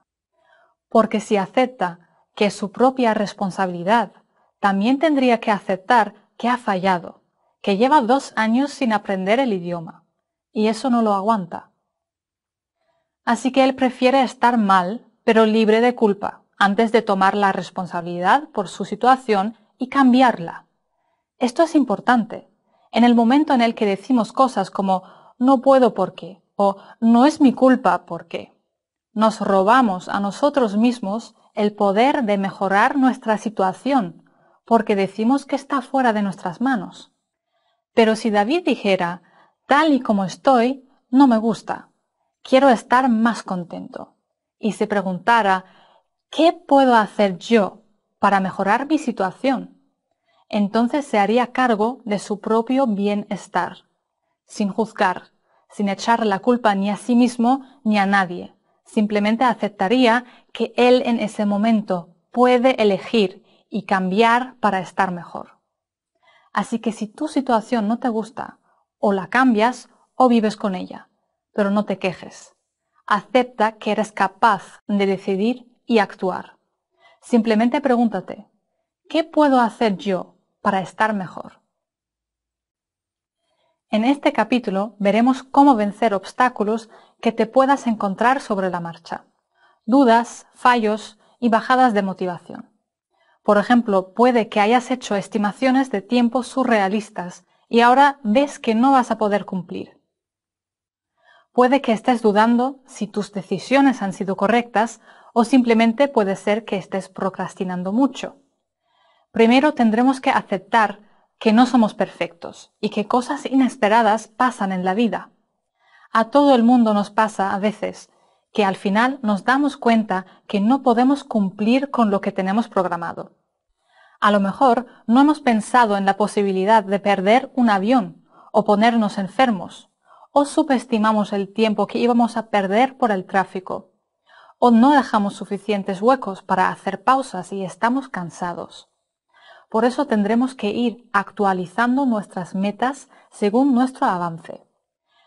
Porque si acepta que es su propia responsabilidad, también tendría que aceptar que ha fallado, que lleva dos años sin aprender el idioma, y eso no lo aguanta. Así que él prefiere estar mal, pero libre de culpa, antes de tomar la responsabilidad por su situación y cambiarla. Esto es importante. En el momento en el que decimos cosas como no puedo porque o no es mi culpa porque, nos robamos a nosotros mismos el poder de mejorar nuestra situación porque decimos que está fuera de nuestras manos. Pero si David dijera, tal y como estoy, no me gusta, quiero estar más contento, y se preguntara, ¿qué puedo hacer yo para mejorar mi situación? entonces se haría cargo de su propio bienestar, sin juzgar, sin echar la culpa ni a sí mismo ni a nadie. Simplemente aceptaría que él en ese momento puede elegir y cambiar para estar mejor. Así que si tu situación no te gusta, o la cambias o vives con ella, pero no te quejes. Acepta que eres capaz de decidir y actuar. Simplemente pregúntate, ¿qué puedo hacer yo para estar mejor. En este capítulo veremos cómo vencer obstáculos que te puedas encontrar sobre la marcha, dudas, fallos y bajadas de motivación. Por ejemplo, puede que hayas hecho estimaciones de tiempo surrealistas y ahora ves que no vas a poder cumplir. Puede que estés dudando si tus decisiones han sido correctas o simplemente puede ser que estés procrastinando mucho primero tendremos que aceptar que no somos perfectos y que cosas inesperadas pasan en la vida. A todo el mundo nos pasa a veces que al final nos damos cuenta que no podemos cumplir con lo que tenemos programado. A lo mejor no hemos pensado en la posibilidad de perder un avión o ponernos enfermos, o subestimamos el tiempo que íbamos a perder por el tráfico, o no dejamos suficientes huecos para hacer pausas y estamos cansados. Por eso tendremos que ir actualizando nuestras metas según nuestro avance.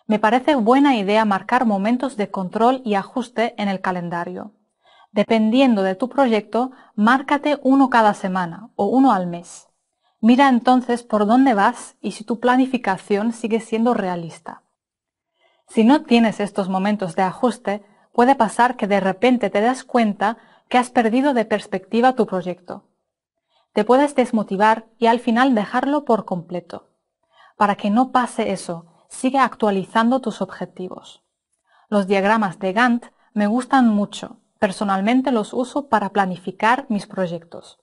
Me parece buena idea marcar momentos de control y ajuste en el calendario. Dependiendo de tu proyecto, márcate uno cada semana o uno al mes. Mira entonces por dónde vas y si tu planificación sigue siendo realista. Si no tienes estos momentos de ajuste, puede pasar que de repente te das cuenta que has perdido de perspectiva tu proyecto te puedes desmotivar y al final dejarlo por completo. Para que no pase eso, sigue actualizando tus objetivos. Los diagramas de Gantt me gustan mucho. Personalmente los uso para planificar mis proyectos.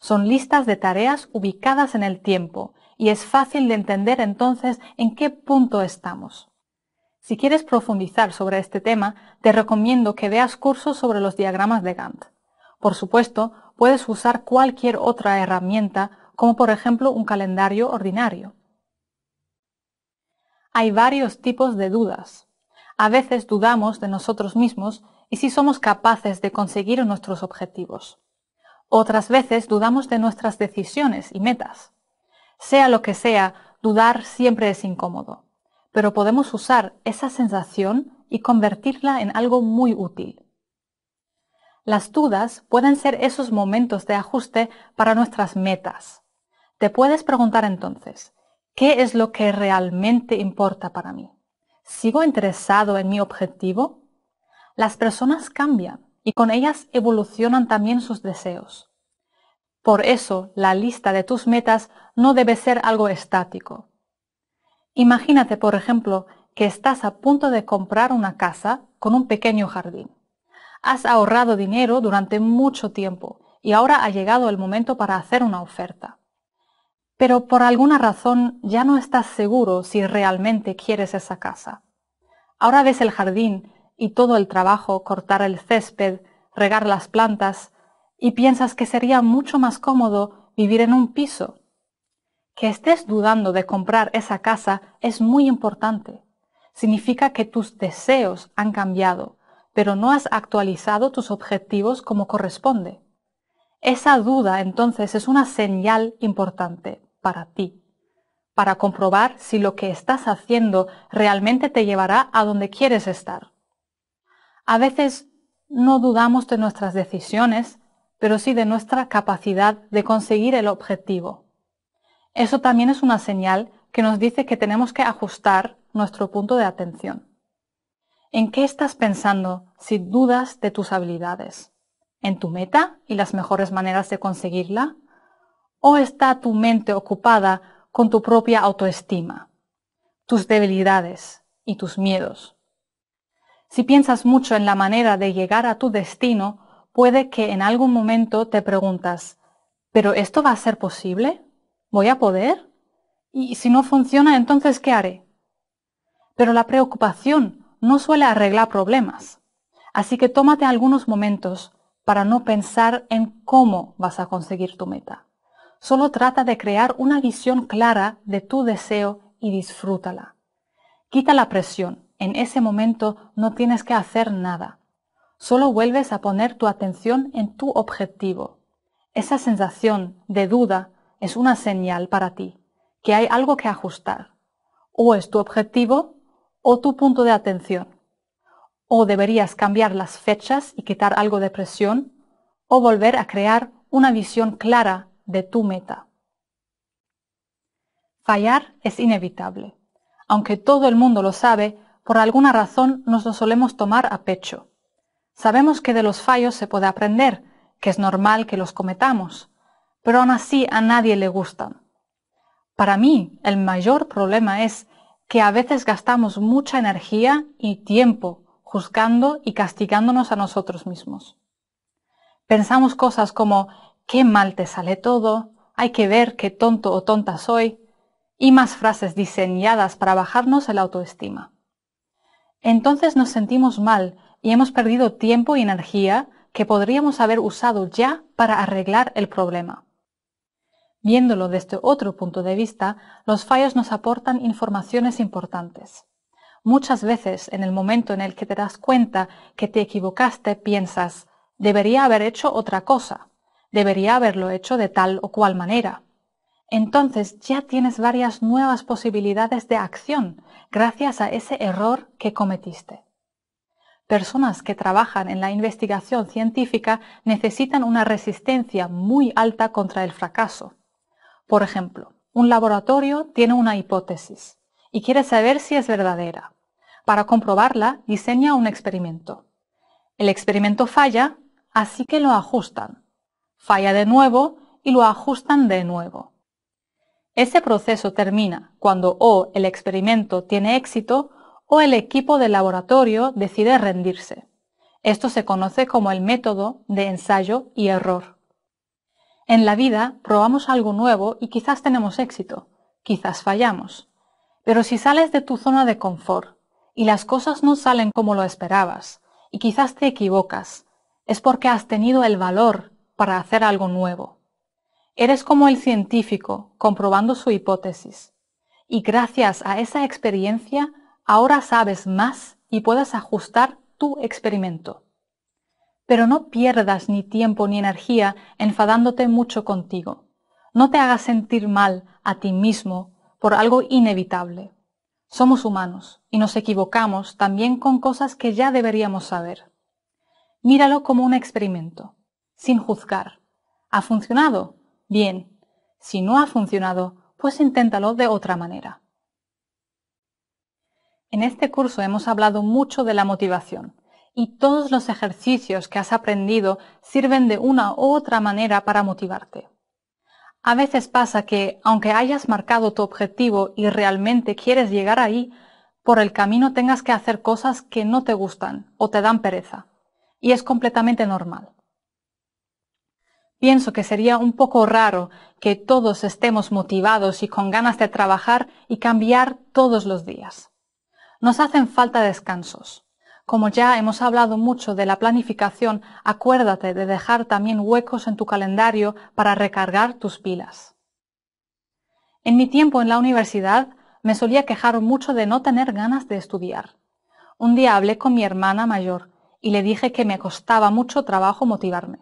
Son listas de tareas ubicadas en el tiempo y es fácil de entender entonces en qué punto estamos. Si quieres profundizar sobre este tema, te recomiendo que veas cursos sobre los diagramas de Gantt. Por supuesto, puedes usar cualquier otra herramienta, como por ejemplo un calendario ordinario. Hay varios tipos de dudas. A veces dudamos de nosotros mismos y si somos capaces de conseguir nuestros objetivos. Otras veces dudamos de nuestras decisiones y metas. Sea lo que sea, dudar siempre es incómodo, pero podemos usar esa sensación y convertirla en algo muy útil. Las dudas pueden ser esos momentos de ajuste para nuestras metas. Te puedes preguntar entonces, ¿qué es lo que realmente importa para mí? ¿Sigo interesado en mi objetivo? Las personas cambian y con ellas evolucionan también sus deseos. Por eso, la lista de tus metas no debe ser algo estático. Imagínate, por ejemplo, que estás a punto de comprar una casa con un pequeño jardín. Has ahorrado dinero durante mucho tiempo y ahora ha llegado el momento para hacer una oferta. Pero por alguna razón ya no estás seguro si realmente quieres esa casa. Ahora ves el jardín y todo el trabajo, cortar el césped, regar las plantas, y piensas que sería mucho más cómodo vivir en un piso. Que estés dudando de comprar esa casa es muy importante. Significa que tus deseos han cambiado pero no has actualizado tus objetivos como corresponde. Esa duda entonces es una señal importante para ti, para comprobar si lo que estás haciendo realmente te llevará a donde quieres estar. A veces no dudamos de nuestras decisiones, pero sí de nuestra capacidad de conseguir el objetivo. Eso también es una señal que nos dice que tenemos que ajustar nuestro punto de atención. ¿En qué estás pensando sin dudas de tus habilidades? ¿En tu meta y las mejores maneras de conseguirla? ¿O está tu mente ocupada con tu propia autoestima, tus debilidades y tus miedos? Si piensas mucho en la manera de llegar a tu destino, puede que en algún momento te preguntas, ¿pero esto va a ser posible? ¿Voy a poder? Y si no funciona, entonces ¿qué haré? Pero la preocupación no suele arreglar problemas. Así que tómate algunos momentos para no pensar en cómo vas a conseguir tu meta. Solo trata de crear una visión clara de tu deseo y disfrútala. Quita la presión. En ese momento no tienes que hacer nada. Solo vuelves a poner tu atención en tu objetivo. Esa sensación de duda es una señal para ti, que hay algo que ajustar. O es tu objetivo o tu punto de atención. O deberías cambiar las fechas y quitar algo de presión, o volver a crear una visión clara de tu meta. Fallar es inevitable. Aunque todo el mundo lo sabe, por alguna razón nos lo solemos tomar a pecho. Sabemos que de los fallos se puede aprender, que es normal que los cometamos, pero aún así a nadie le gustan. Para mí, el mayor problema es que a veces gastamos mucha energía y tiempo juzgando y castigándonos a nosotros mismos. Pensamos cosas como, qué mal te sale todo, hay que ver qué tonto o tonta soy, y más frases diseñadas para bajarnos el autoestima. Entonces nos sentimos mal y hemos perdido tiempo y energía que podríamos haber usado ya para arreglar el problema. Viéndolo desde otro punto de vista, los fallos nos aportan informaciones importantes. Muchas veces, en el momento en el que te das cuenta que te equivocaste, piensas, debería haber hecho otra cosa, debería haberlo hecho de tal o cual manera. Entonces ya tienes varias nuevas posibilidades de acción gracias a ese error que cometiste. Personas que trabajan en la investigación científica necesitan una resistencia muy alta contra el fracaso por ejemplo, un laboratorio tiene una hipótesis y quiere saber si es verdadera. Para comprobarla, diseña un experimento. El experimento falla, así que lo ajustan. Falla de nuevo y lo ajustan de nuevo. Ese proceso termina cuando o el experimento tiene éxito o el equipo del laboratorio decide rendirse. Esto se conoce como el método de ensayo y error. En la vida probamos algo nuevo y quizás tenemos éxito, quizás fallamos. Pero si sales de tu zona de confort y las cosas no salen como lo esperabas y quizás te equivocas, es porque has tenido el valor para hacer algo nuevo. Eres como el científico comprobando su hipótesis. Y gracias a esa experiencia, ahora sabes más y puedes ajustar tu experimento pero no pierdas ni tiempo ni energía enfadándote mucho contigo. No te hagas sentir mal a ti mismo por algo inevitable. Somos humanos y nos equivocamos también con cosas que ya deberíamos saber. Míralo como un experimento, sin juzgar. ¿Ha funcionado? Bien. Si no ha funcionado, pues inténtalo de otra manera. En este curso hemos hablado mucho de la motivación y todos los ejercicios que has aprendido sirven de una u otra manera para motivarte. A veces pasa que, aunque hayas marcado tu objetivo y realmente quieres llegar ahí, por el camino tengas que hacer cosas que no te gustan o te dan pereza. Y es completamente normal. Pienso que sería un poco raro que todos estemos motivados y con ganas de trabajar y cambiar todos los días. Nos hacen falta descansos. Como ya hemos hablado mucho de la planificación, acuérdate de dejar también huecos en tu calendario para recargar tus pilas. En mi tiempo en la universidad me solía quejar mucho de no tener ganas de estudiar. Un día hablé con mi hermana mayor y le dije que me costaba mucho trabajo motivarme.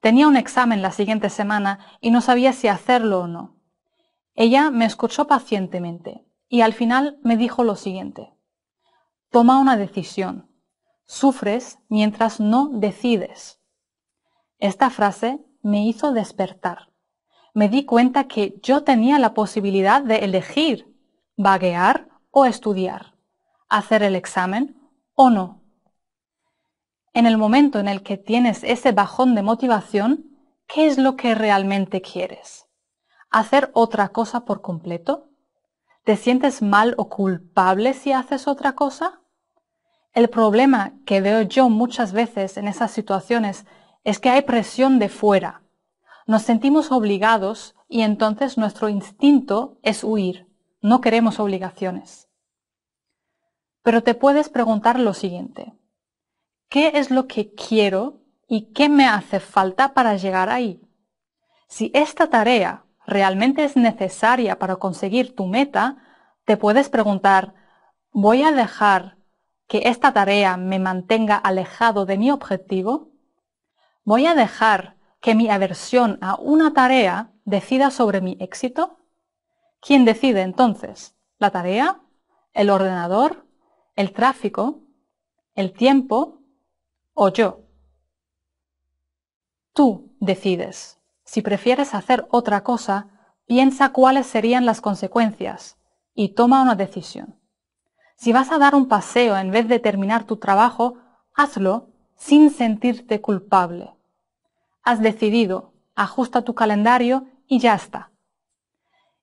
Tenía un examen la siguiente semana y no sabía si hacerlo o no. Ella me escuchó pacientemente y al final me dijo lo siguiente. Toma una decisión Sufres mientras no decides. Esta frase me hizo despertar. Me di cuenta que yo tenía la posibilidad de elegir vaguear o estudiar, hacer el examen o no. En el momento en el que tienes ese bajón de motivación, ¿qué es lo que realmente quieres? ¿Hacer otra cosa por completo? ¿Te sientes mal o culpable si haces otra cosa? El problema que veo yo muchas veces en esas situaciones es que hay presión de fuera. Nos sentimos obligados y entonces nuestro instinto es huir. No queremos obligaciones. Pero te puedes preguntar lo siguiente. ¿Qué es lo que quiero y qué me hace falta para llegar ahí? Si esta tarea realmente es necesaria para conseguir tu meta, te puedes preguntar, ¿voy a dejar que esta tarea me mantenga alejado de mi objetivo, voy a dejar que mi aversión a una tarea decida sobre mi éxito. ¿Quién decide entonces? ¿La tarea? ¿El ordenador? ¿El tráfico? ¿El tiempo? ¿O yo? Tú decides. Si prefieres hacer otra cosa, piensa cuáles serían las consecuencias y toma una decisión. Si vas a dar un paseo en vez de terminar tu trabajo, hazlo sin sentirte culpable. Has decidido, ajusta tu calendario y ya está.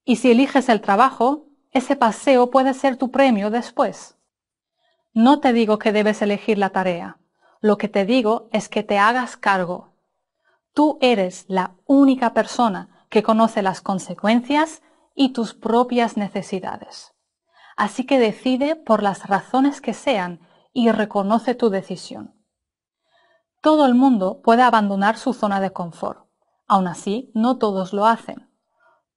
Y si eliges el trabajo, ese paseo puede ser tu premio después. No te digo que debes elegir la tarea. Lo que te digo es que te hagas cargo. Tú eres la única persona que conoce las consecuencias y tus propias necesidades. Así que decide por las razones que sean y reconoce tu decisión. Todo el mundo puede abandonar su zona de confort. Aún así, no todos lo hacen.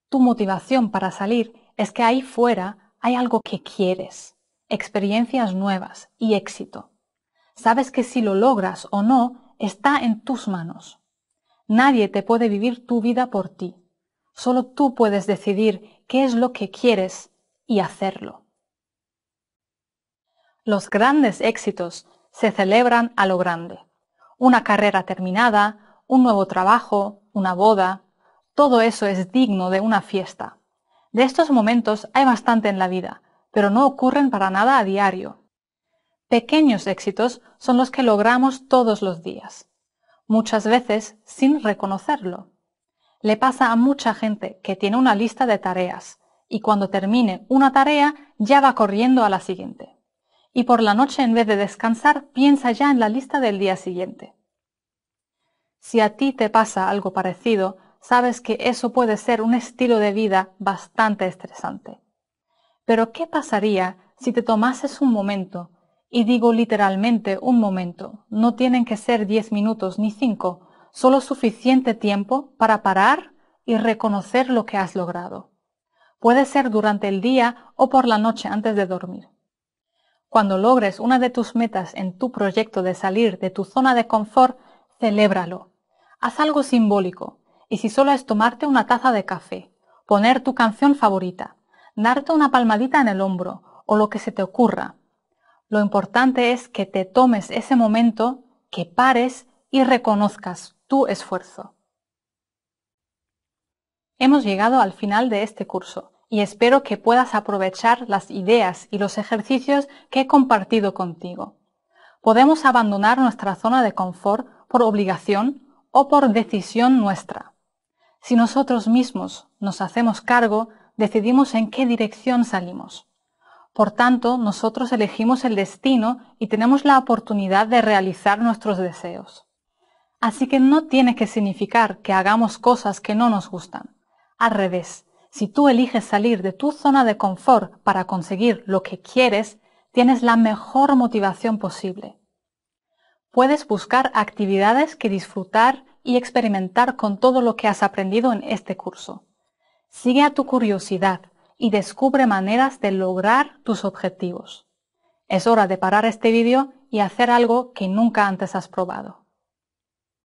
Tu motivación para salir es que ahí fuera hay algo que quieres, experiencias nuevas y éxito. Sabes que si lo logras o no está en tus manos. Nadie te puede vivir tu vida por ti. Solo tú puedes decidir qué es lo que quieres y hacerlo. Los grandes éxitos se celebran a lo grande. Una carrera terminada, un nuevo trabajo, una boda, todo eso es digno de una fiesta. De estos momentos hay bastante en la vida, pero no ocurren para nada a diario. Pequeños éxitos son los que logramos todos los días, muchas veces sin reconocerlo. Le pasa a mucha gente que tiene una lista de tareas y cuando termine una tarea ya va corriendo a la siguiente y por la noche en vez de descansar piensa ya en la lista del día siguiente. Si a ti te pasa algo parecido, sabes que eso puede ser un estilo de vida bastante estresante. Pero ¿qué pasaría si te tomases un momento? Y digo literalmente un momento, no tienen que ser 10 minutos ni 5, solo suficiente tiempo para parar y reconocer lo que has logrado. Puede ser durante el día o por la noche antes de dormir. Cuando logres una de tus metas en tu proyecto de salir de tu zona de confort, celébralo. Haz algo simbólico, y si solo es tomarte una taza de café, poner tu canción favorita, darte una palmadita en el hombro o lo que se te ocurra. Lo importante es que te tomes ese momento, que pares y reconozcas tu esfuerzo. Hemos llegado al final de este curso y espero que puedas aprovechar las ideas y los ejercicios que he compartido contigo. Podemos abandonar nuestra zona de confort por obligación o por decisión nuestra. Si nosotros mismos nos hacemos cargo, decidimos en qué dirección salimos. Por tanto, nosotros elegimos el destino y tenemos la oportunidad de realizar nuestros deseos. Así que no tiene que significar que hagamos cosas que no nos gustan. Al revés, si tú eliges salir de tu zona de confort para conseguir lo que quieres, tienes la mejor motivación posible. Puedes buscar actividades que disfrutar y experimentar con todo lo que has aprendido en este curso. Sigue a tu curiosidad y descubre maneras de lograr tus objetivos. Es hora de parar este vídeo y hacer algo que nunca antes has probado.